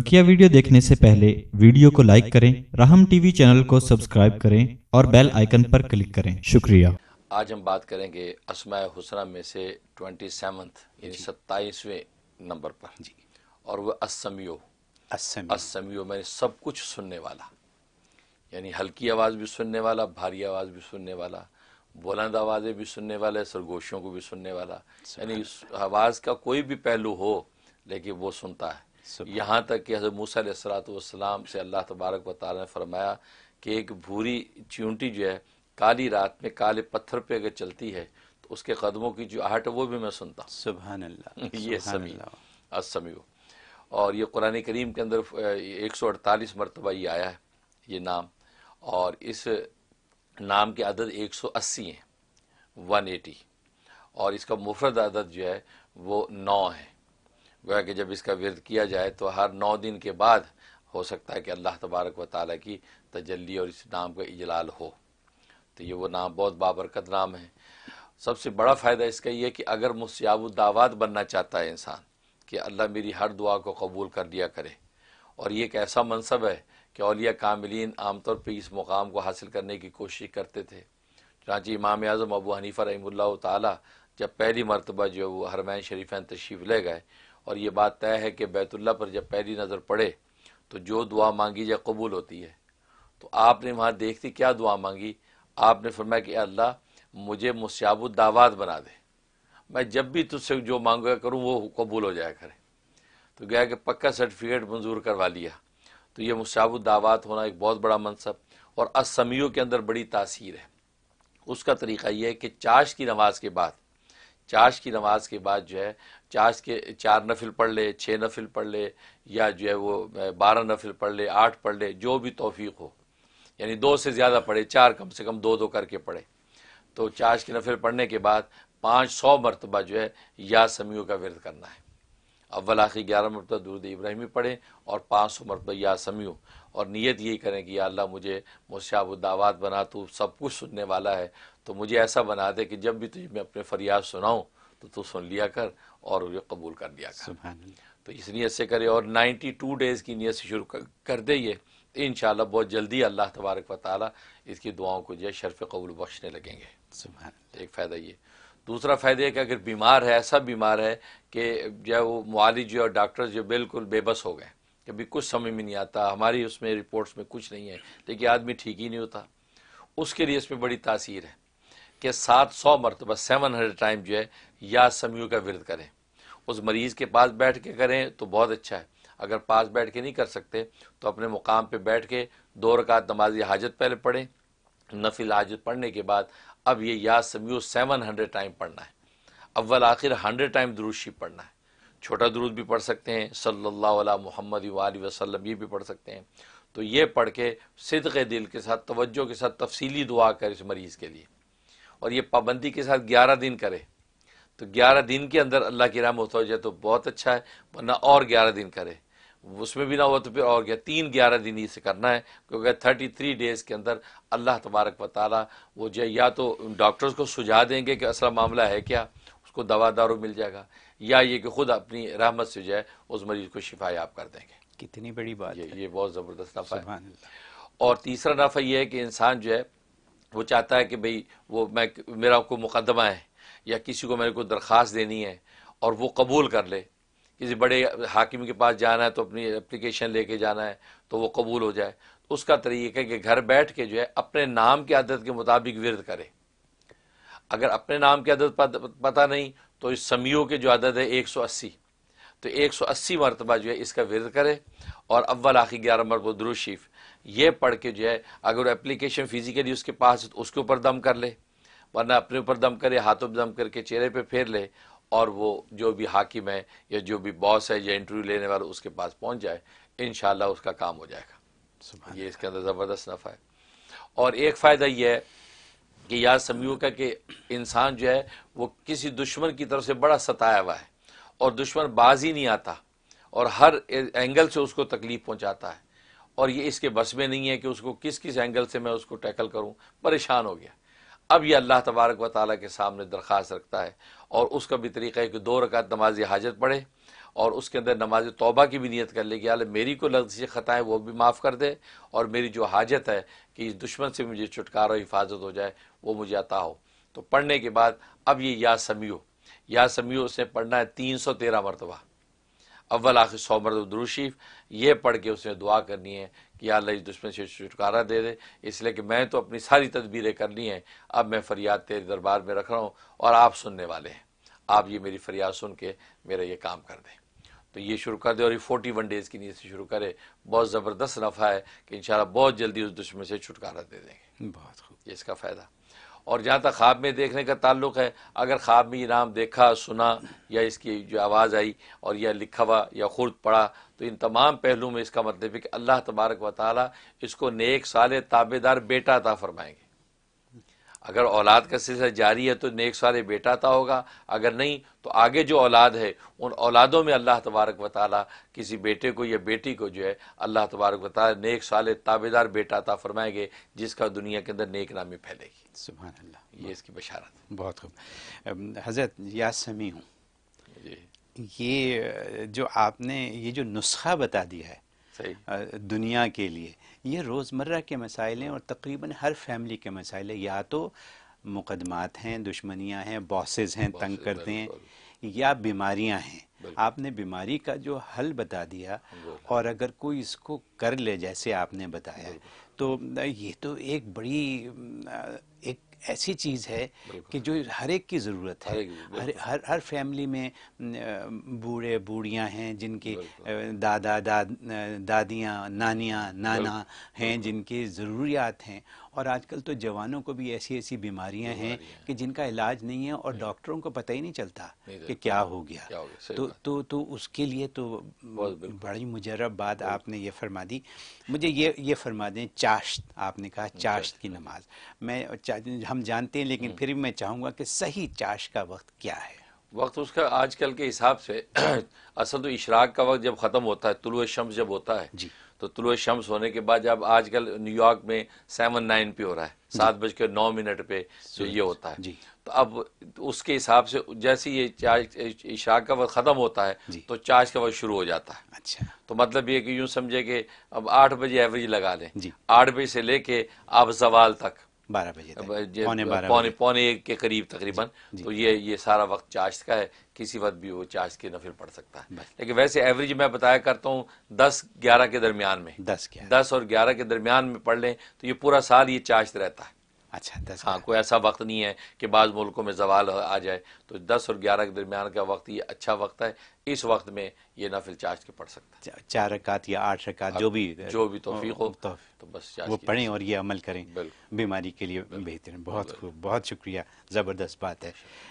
बकिया वीडियो देखने से पहले वीडियो को लाइक करें राहम टीवी चैनल को सब्सक्राइब करें और बेल आइकन पर क्लिक करें शुक्रिया आज हम बात करेंगे असमा हुसरा में से ट्वेंटी सेवंथ सत्ताईसवें नंबर पर जी और वह असमियो असमियो मैंने सब कुछ सुनने वाला यानी हल्की आवाज़ भी सुनने वाला भारी आवाज़ भी सुनने वाला बुलंद आवाज़ें भी सुनने वाले सरगोशियों को भी सुनने वाला यानी आवाज़ का कोई भी पहलू हो लेकिन वो सुनता है यहाँ तक कि हजरत मूसा सलाम से अल्लाह तबारक व ताली ने फरमाया कि एक भूरी चींटी जो है काली रात में काले पत्थर पे अगर चलती है तो उसके कदमों की जो आहट है वो भी मैं सुनता हूँ सुबह ये समी असमी और ये कुरान करीम के अंदर एक सौ अड़तालीस मरतबा ये आया है ये नाम और इस नाम के आदत एक सौ अस्सी हैं वन एटी और इसका मुफरद आदत जो है वो नौ है गोया कि जब इसका विरद किया जाए तो हर नौ दिन के बाद हो सकता है कि अल्लाह तबारक व ताली की तजली और इस नाम का इजलाल हो तो ये वो नाम बहुत बाबरकत नाम है सबसे बड़ा फ़ायदा इसका यह कि अगर मुस्याबुदावात बनना चाहता है इंसान कि अल्लाह मेरी हर दुआ को कबूल कर दिया करे और ये एक ऐसा मनसब है कि अलिया कामिलीन आमतौर पर इस मुकाम को हासिल करने की कोशिश करते थे चाँची इमाम अज़म अबू हनीफ़ा रही तब पहली मरतबा जो वो हरमैन शरीफ़ तशीफ़ ले गए और ये बात तय है कि बैतुल्ला पर जब पहली नज़र पड़े तो जो दुआ मांगी जाए कबूल होती है तो आपने वहाँ देखती क्या दुआ मांगी आपने फरमाया कि अल्लाह मुझे दावाद बना दे मैं जब भी तुझसे जो मांगा करूँ वो कबूल हो जाया करे तो गया कि पक्का सर्टिफिकेट मंजूर करवा लिया तो ये दावाद होना एक बहुत बड़ा मनसब और असमियों के अंदर बड़ी तासीर है उसका तरीका यह है कि चाश की नमाज के बाद चाश की नमाज के बाद जो है चाश के चार नफिल पढ़ ले छः नफिल पढ़ ले या जो है वो बारह नफिल पढ़ ले आठ पढ़ ले जो भी तोफ़ी हो यानी दो से ज़्यादा पढ़े चार कम से कम दो दो करके पढ़े तो चाश की नफिल पढ़ने के बाद पाँच सौ मरतबा जो है या समीयों का वर्द करना है अव्वल आखिर ग्यारह मरतबा दूरद इब्राहिमी पढ़ें और पाँच सौ मरतबा या समीयों और नीयत यही करें कि अल्लाह मुझे मुशाबुदावात बना तू सब कुछ सुनने वाला है तो मुझे ऐसा बना दे कि जब भी तुझे मैं अपने फरियाद सुनाऊँ तो तू सुन लिया कर और उसे कबूल कर लिया कर तो इस नीयत से करे और नाइन्टी टू डेज़ की नीयत से शुरू कर, कर दे ये इन बहुत जल्दी अल्लाह तबारक व ताली इसकी दुआओं को जो है शरफ़ कबूल बख्शने लगेंगे एक फ़ायदा ये दूसरा फ़ायदा है कि अगर बीमार है ऐसा बीमार है कि जो है वो मालिज और डॉक्टर जो बिल्कुल बेबस हो गए कभी कुछ समझ में नहीं आता हमारी उसमें रिपोर्ट्स में कुछ नहीं है लेकिन आदमी ठीक ही नहीं होता उसके लिए इसमें बड़ी तासीर है कि सात सौ मरतबा सेवन हंड्रेड टाइम जो है या समयू का विरद करें उस मरीज़ के पास बैठ के करें तो बहुत अच्छा है अगर पास बैठ के नहीं कर सकते तो अपने मुकाम पर बैठ के दो रकात नमाज हाजत पहले पढ़ें नफिल हाजत पढ़ने के बाद अब ये या समियो सेवन हंड्रेड टाइम पढ़ना है अव्वल आखिर हंड्रेड टाइम दुरुशी पढ़ना है छोटा दरूद भी पढ़ सकते हैं सल्लल्लाहु अलैहि मोहम्मद वसल्लम ये भी पढ़ सकते हैं तो ये पढ़ के सिदक दिल के साथ तवज्जो के साथ तफसीली दुआ कर इस मरीज़ के लिए और ये पाबंदी के साथ ग्यारह दिन करे तो ग्यारह दिन के अंदर अल्लाह की राह होता हो जाए तो बहुत अच्छा है वरना और ग्यारह दिन करे उसमें भी ना हुआ तो फिर और गया तीन ग्यारह दिन ही से करना है क्योंकि थर्टी थ्री डेज़ के अंदर अल्लाह तबारक वाली वो जो या तो डॉक्टर्स को सुझा देंगे कि असल मामला है क्या उसको दवा दारू मिल जाएगा या ये कि खुद अपनी रहमत से जो है उस मरीज को शिफा याब कर देंगे कितनी बड़ी बात ये, है ये बहुत ज़बरदस्त नफ़ा है और तीसरा नफ़ा ये है कि इंसान जो है वो चाहता है कि भाई वो मैं मेरा कोई मुकदमा है या किसी को मेरे को दरख्वास्त देनी है और वो कबूल कर ले किसी बड़े हाकिम के पास जाना है तो अपनी ले लेके जाना है तो वो कबूल हो जाए उसका तरीका है कि घर बैठ के जो है अपने नाम की आदत के मुताबिक विरद करे अगर अपने नाम की अदद पता नहीं तो इस समय के जो अदद है एक सौ अस्सी तो एक सौ अस्सी मरतबा जो है इसका विरद करें और अव्वल आखिर ग्यारह मरतब दुरुशीफ ये पढ़ के जो है अगर एप्लीकेशन फ़िज़िकली उसके पास है तो उसके ऊपर दम कर ले वरना अपने ऊपर दम करे हाथों पर दम करके चेहरे पर फेर ले और वो जो भी हाकिम है या जो भी बॉस है या इंटरव्यू लेने वाला उसके पास पहुँच जाए इन उसका काम हो जाएगा ये इसके अंदर ज़बरदस्त नफ़ा है और एक फ़ायदा यह है कि याद समीव का कि इंसान जो है वो किसी दुश्मन की तरफ से बड़ा सताया हुआ है और दुश्मन बाज ही नहीं आता और हर एंगल से उसको तकलीफ पहुंचाता है और ये इसके बस में नहीं है कि उसको किस किस एंगल से मैं उसको टैकल करूं परेशान हो गया अब यह अल्लाह तबारक व ताली के सामने दरख्वास्त रखता है और उसका भी तरीका है कि दो रकात नमाज हाजत पढ़े और उसके अंदर नमाज तौबा की भी नीयत कर ले कि अल मेरी को लफ्ज़ ख़ताएँ वो भी माफ़ कर दे और मेरी जो हाजत है कि इस दुश्मन से मुझे छुटकारा हिफाजत हो जाए वो मुझे अता हो तो पढ़ने के बाद अब ये या समियो या समियो उसने पढ़ना है तीन सौ तेरह मरतबा अव्वल आखिर सौ मरतब दुरुशीफ ये पढ़ के उसने दुआ करनी है कि अल्लाह इस दुश्मन से छुटकारा दे दे इसलिए कि मैं तो अपनी सारी तदबीरें करनी हैं अब मैं फरियाद तेरे दरबार में रख रहा हूँ और आप सुनने वाले हैं आप ये मेरी फरियाद सुन के मेरा ये काम कर दें तो ये शुरू कर दे और ये फोर्टी वन डेज़ की नीयत से शुरू करे बहुत ज़बरदस्त नफ़ा है कि इन बहुत जल्दी उस दुश्मन से छुटकारा दे देंगे बहुत खूब ये इसका फ़ायदा और जहाँ तक ख्वाब में देखने का ताल्लुक है अगर ख्वाब में ये नाम देखा सुना या इसकी जो आवाज़ आई और यह लिखा हुआ या खुर्द पड़ा तो इन तमाम पहलुओं में इसका मतलब है कि अल्लाह तबारक व ताली इसको नेक साल ताबेदार बेटा अता फरमाएंगे अगर औलाद का सिलसिला जारी है तो नेक सारे बेटा था होगा अगर नहीं तो आगे जो औलाद है उन औलादों में अल्लाह तबारक वाली किसी बेटे को या बेटी को जो है अल्लाह तबारक वाली नेक साल ताबेदार बेटा अता फरमाएंगे जिसका दुनिया के अंदर नेक नामी फैलेगी सुबह अल्लाह ये इसकी बशारत बहुत खूब हज़रत या समी हूँ ये जो आपने ये जो नुस्खा बता दिया है दुनिया के लिए ये रोज़मर्रा के मसाइल हैं और तकरीबन हर फैमिली के मसाइल हैं या तो मुकदमात हैं दुश्मनियाँ हैं बॉसेज हैं तंग करते हैं या बीमारियाँ हैं आपने बीमारी का जो हल बता दिया और अगर कोई इसको कर ले जैसे आपने बताया तो ये तो एक बड़ी एक ऐसी चीज़ है कि जो हर एक की ज़रूरत है हर हर हर फैमिली में बूढ़े बूढ़ियाँ हैं जिनके दादा दाद दादियाँ नानियाँ नाना हैं जिनकी ज़रूरियात हैं और आजकल तो जवानों को भी ऐसी ऐसी बीमारियां हैं कि जिनका इलाज नहीं है और डॉक्टरों को पता ही नहीं चलता तो कि हाँ, क्या हो गया, तो तो तो उसके लिए तो बड़ी मुजरब बात आपने ये फरमा दी मुझे ये ये फरमा दें चाश्त आपने कहा चाश्त की हाँ। नमाज मैं हम जानते हैं लेकिन हम्म। फिर भी मैं चाहूँगा कि सही चाश्त का वक्त क्या है वक्त उसका आजकल के हिसाब से असल तो इशराक का वक्त जब ख़त्म होता है तुलुए शम्स जब होता है जी तो तुल शम्स होने के बाद जब आजकल न्यूयॉर्क में सेवन नाइन पे हो रहा है सात बज के नौ मिनट पे जो ये होता है जी तो अब उसके हिसाब से जैसे ये चार्ज इशा का वक्त ख़त्म होता है तो चार्ज का वक्त शुरू हो जाता है अच्छा तो मतलब ये कि यूँ समझे कि अब आठ बजे एवरेज लगा लें आठ बजे से लेके अब जवाल तक बारह बजे पौने पौने पौने एक के करीब तकरीबन तो ये ये सारा वक्त चाश्त का है किसी वक्त भी वो चार्ज के नफिल पड़ सकता है लेकिन वैसे एवरेज मैं बताया करता हूँ दस ग्यारह के दरमियान में दस दस और ग्यारह के दरमियान में पढ़ लें तो ये पूरा साल ये चाश्त रहता है अच्छा दस हाँ कोई ऐसा वक्त नहीं है कि बाद मुल्कों में जवाल आ जाए तो दस और ग्यारह के दरमियान का वक्त ये अच्छा वक्त है इस वक्त में ये नफिल चार्ज के पढ़ सकता है चार रकात या आठ रकात जो भी जो भी तोफीक हो तो, तो बस वो पढ़ें और ये अमल करें बीमारी के लिए बेहतर बहुत खूब बहुत शुक्रिया ज़बरदस्त बात है